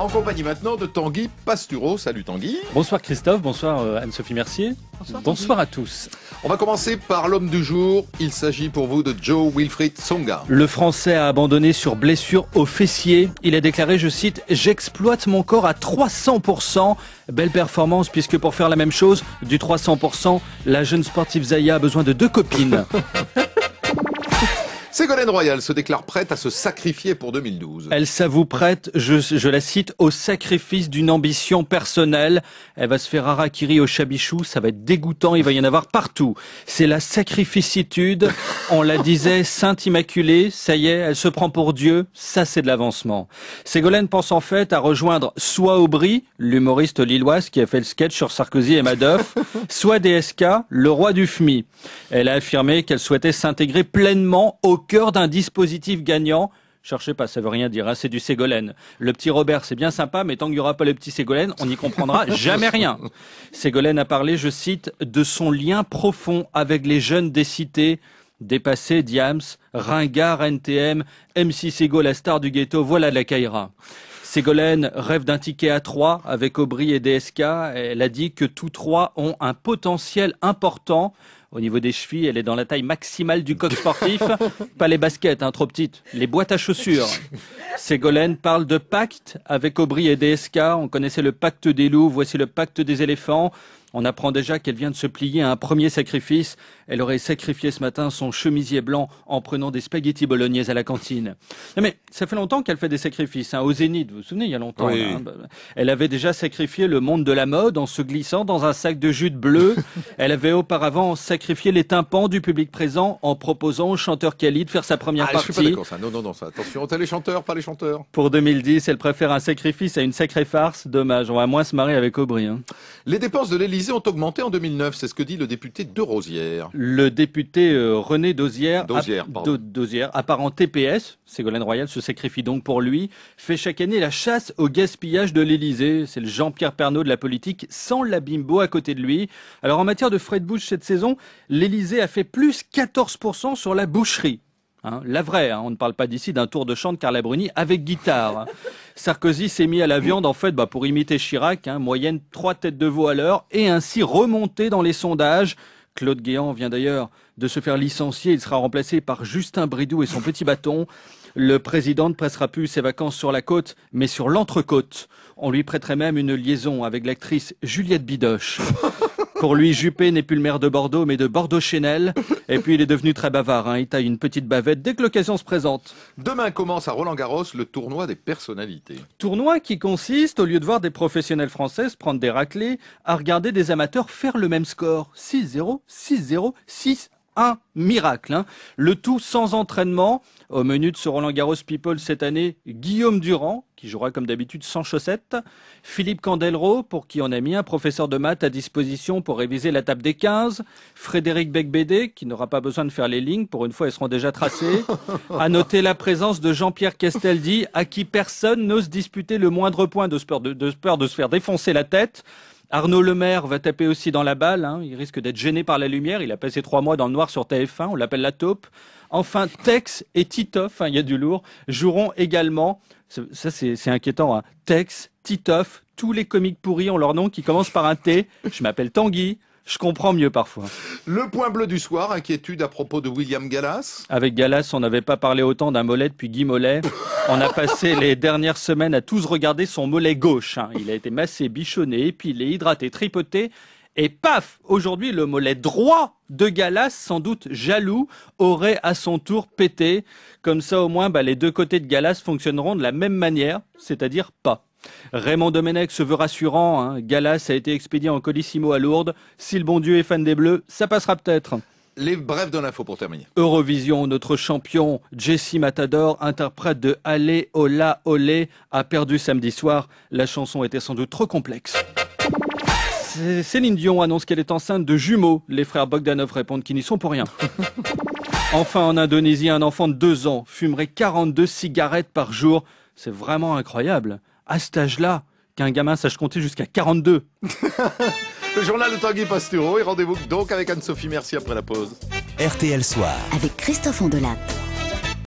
En compagnie maintenant de Tanguy Pasturo. Salut Tanguy. Bonsoir Christophe, bonsoir euh, Anne-Sophie Mercier. Bonsoir, à tous. On va commencer par l'homme du jour. Il s'agit pour vous de Joe Wilfried Songa. Le Français a abandonné sur blessure au fessier. Il a déclaré, je cite, J'exploite mon corps à 300%. Belle performance puisque pour faire la même chose, du 300%, la jeune sportive Zaya a besoin de deux copines. Ségolène Royal se déclare prête à se sacrifier pour 2012. Elle s'avoue prête, je, la cite, au sacrifice d'une ambition personnelle. Elle va se faire harakiri au chabichou, ça va être dégoûtant, il va y en avoir partout. C'est la sacrificitude, on la disait, Sainte Immaculée, ça y est, elle se prend pour Dieu, ça c'est de l'avancement. Ségolène pense en fait à rejoindre soit Aubry, l'humoriste lilloise qui a fait le sketch sur Sarkozy et Madoff, soit DSK, le roi du FMI. Elle a affirmé qu'elle souhaitait s'intégrer pleinement au cœur d'un dispositif gagnant. Cherchez pas, ça veut rien dire. Hein, c'est du Ségolène. Le petit Robert, c'est bien sympa, mais tant qu'il n'y aura pas le petit Ségolène, on n'y comprendra jamais rien. Ségolène a parlé, je cite, de son lien profond avec les jeunes des cités. dépassés Diams, Ringard, NTM, MC Ségolène, la star du ghetto, voilà la Caïra. Ségolène rêve d'un ticket à trois avec Aubry et DSK. Elle a dit que tous trois ont un potentiel important au niveau des chevilles, elle est dans la taille maximale du coq sportif. Pas les baskets, hein, trop petites. Les boîtes à chaussures. Ségolène parle de pacte avec Aubry et DSK. On connaissait le pacte des loups, voici le pacte des éléphants. On apprend déjà qu'elle vient de se plier à un premier sacrifice. Elle aurait sacrifié ce matin son chemisier blanc en prenant des spaghettis bolognaises à la cantine. mais ça fait longtemps qu'elle fait des sacrifices. Hein, au Zénith, vous vous souvenez, il y a longtemps. Hein. elle avait déjà sacrifié le monde de la mode en se glissant dans un sac de jute bleu. elle avait auparavant sacrifié les tympans du public présent en proposant au chanteur Khalid de faire sa première partie. Ah, je suis pas ça. Non, non, Attention, les chanteurs, pas les chanteurs. Pour 2010, elle préfère un sacrifice à une sacrée farce. Dommage, on va moins se marier avec Aubry. Hein. Les dépenses de l'Élysée visées ont augmenté en 2009. C'est ce que dit le député de Rosière. Le député euh, René Dosière, apparent TPS, TPS, Ségolène Royal se sacrifie donc pour lui, fait chaque année la chasse au gaspillage de l'Élysée. C'est le Jean-Pierre Pernaud de la politique, sans la bimbo à côté de lui. Alors en matière de frais de bouche cette saison, l'Élysée a fait plus 14% sur la boucherie. Hein. la vraie, hein. on ne parle pas d'ici d'un tour de chant de Carla Bruni avec guitare. Hein. Sarkozy s'est mis à la viande en fait bah, pour imiter Chirac, moyenne trois têtes de veau à l'heure, et ainsi remonter dans les sondages. Claude Guéant vient d'ailleurs de se faire licencier, il sera remplacé par Justin Bridou et son petit bâton. Le président ne pressera plus ses vacances sur la côte, mais sur l'entrecôte. On lui prêterait même une liaison avec l'actrice Juliette Bidoche. Pour lui, Juppé n'est plus le maire de Bordeaux, mais de Bordeaux-Chenel. Et puis, il est devenu très bavard. Hein. Il taille une petite bavette dès que l'occasion se présente. Demain commence à Roland-Garros le tournoi des personnalités. Tournoi qui consiste, au lieu de voir des professionnels français prendre des raclés, à regarder des amateurs faire le même score. 6-0, 6-0, 6 0 un miracle. Hein. Le tout sans entraînement. Au menu de ce Roland Garros People cette année, Guillaume Durand, qui jouera comme d'habitude sans chaussettes. Philippe Candelro, pour qui on a mis un professeur de maths à disposition pour réviser la table des 15. Frédéric Becbédé, qui n'aura pas besoin de faire les lignes, pour une fois elles seront déjà tracées. À noter la présence de Jean-Pierre Casteldi, à qui personne n'ose disputer le moindre point de peur de se faire défoncer la tête. Arnaud Lemaire va taper aussi dans la balle. Hein. Il risque d'être gêné par la lumière. Il a passé trois mois dans le noir sur TF1. On l'appelle la taupe. Enfin, Tex et Titoff, hein, il y a du lourd, joueront également. Ça, c'est inquiétant. Hein. Tex, Titoff, tous les comiques pourris ont leur nom qui commence par un T. Je m'appelle Tanguy je comprends mieux parfois. Le point bleu du soir, inquiétude à propos de William Gallas. Avec Gallas, on n'avait pas parlé autant d'un mollet depuis Guy Mollet. on a passé les dernières semaines à tous regarder son mollet gauche. Hein. Il a été massé, bichonné, épilé, hydraté, tripoté. Et paf Aujourd'hui, le mollet droit de Gallas, sans doute jaloux, aurait à son tour pété. Comme ça, au moins, bah, les deux côtés de Gallas fonctionneront de la même manière, c'est-à-dire pas. Raymond Domenech se veut rassurant. Hein. Galas a été expédié en colissimo à Lourdes. Si le bon Dieu est fan des Bleus, ça passera peut-être. Les brefs de l'info pour terminer. Eurovision, notre champion Jesse Matador, interprète de Allez, Ola, Olé, a perdu samedi soir. La chanson était sans doute trop complexe. Céline Dion annonce qu'elle est enceinte de jumeaux. Les frères Bogdanov répondent qu'ils n'y sont pour rien. Enfin, en Indonésie, un enfant de 2 ans fumerait 42 cigarettes par jour. C'est vraiment incroyable à cet âge-là, qu'un gamin sache compter jusqu'à 42. le journal de Tanguy Pasturo et rendez-vous donc avec Anne-Sophie Merci après la pause. RTL Soir. Avec Christophe Ondelat.